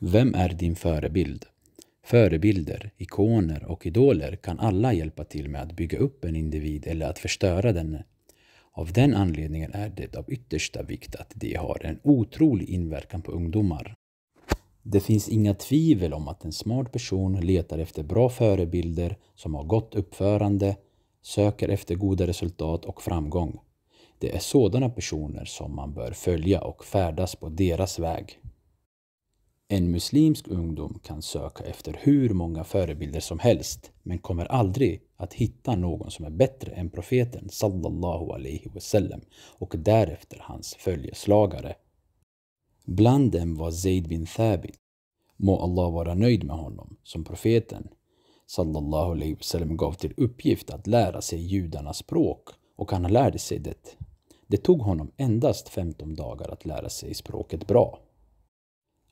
Vem är din förebild? Förebilder, ikoner och idoler kan alla hjälpa till med att bygga upp en individ eller att förstöra denne. Av den anledningen är det av yttersta vikt att de har en otrolig inverkan på ungdomar. Det finns inga tvivel om att en smart person letar efter bra förebilder som har gott uppförande, söker efter goda resultat och framgång. Det är sådana personer som man bör följa och färdas på deras väg. En muslimsk ungdom kan söka efter hur många förebilder som helst men kommer aldrig att hitta någon som är bättre än profeten sallallahu alaihi wasallam och därefter hans följeslagare. Bland dem var Zaid bin Thabit. Må Allah vara nöjd med honom, som profeten sallallahu alaihi wasallam gav till uppgift att lära sig judarnas språk och han lärde sig det. Det tog honom endast 15 dagar att lära sig språket bra.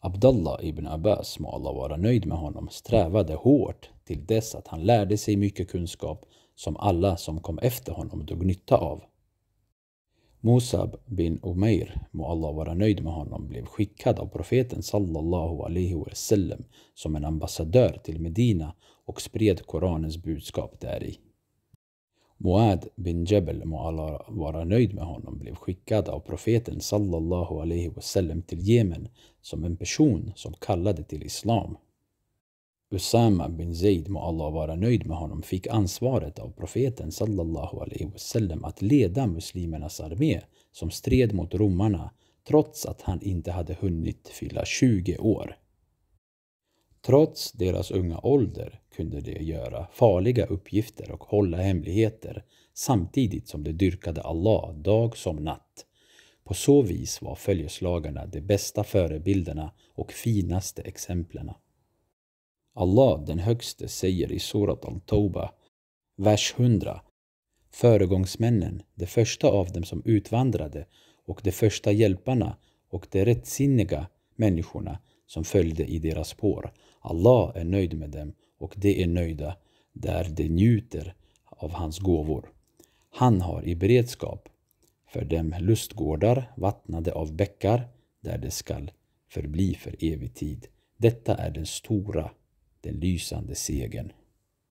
Abdallah ibn Abbas, må Allah vara nöjd med honom, strävade hårt till dess att han lärde sig mycket kunskap som alla som kom efter honom drog nytta av. Musab bin Umair, må Allah vara nöjd med honom, blev skickad av profeten sallallahu alaihi wasallam som en ambassadör till Medina och spred Koranens budskap däri. Muad bin Jebel, må Allah vara nöjd med honom, blev skickad av profeten sallallahu alaihi wasallam till Jemen som en person som kallade till islam. Usama bin Zaid, må Allah vara nöjd med honom, fick ansvaret av profeten sallallahu alaihi wasallam att leda muslimernas armé som stred mot romarna trots att han inte hade hunnit fylla 20 år. Trots deras unga ålder kunde de göra farliga uppgifter och hålla hemligheter samtidigt som de dyrkade Allah dag som natt. På så vis var följeslagarna de bästa förebilderna och finaste exemplen. Allah den högste säger i Surat al-Tawba, vers 100 Föregångsmännen, de första av dem som utvandrade och de första hjälparna och de rättsinniga människorna som följde i deras spår. Allah är nöjd med dem och de är nöjda där de njuter av hans gåvor. Han har i beredskap för dem lustgårdar vattnade av bäckar där de skall förbli för evig tid. Detta är den stora, den lysande segern.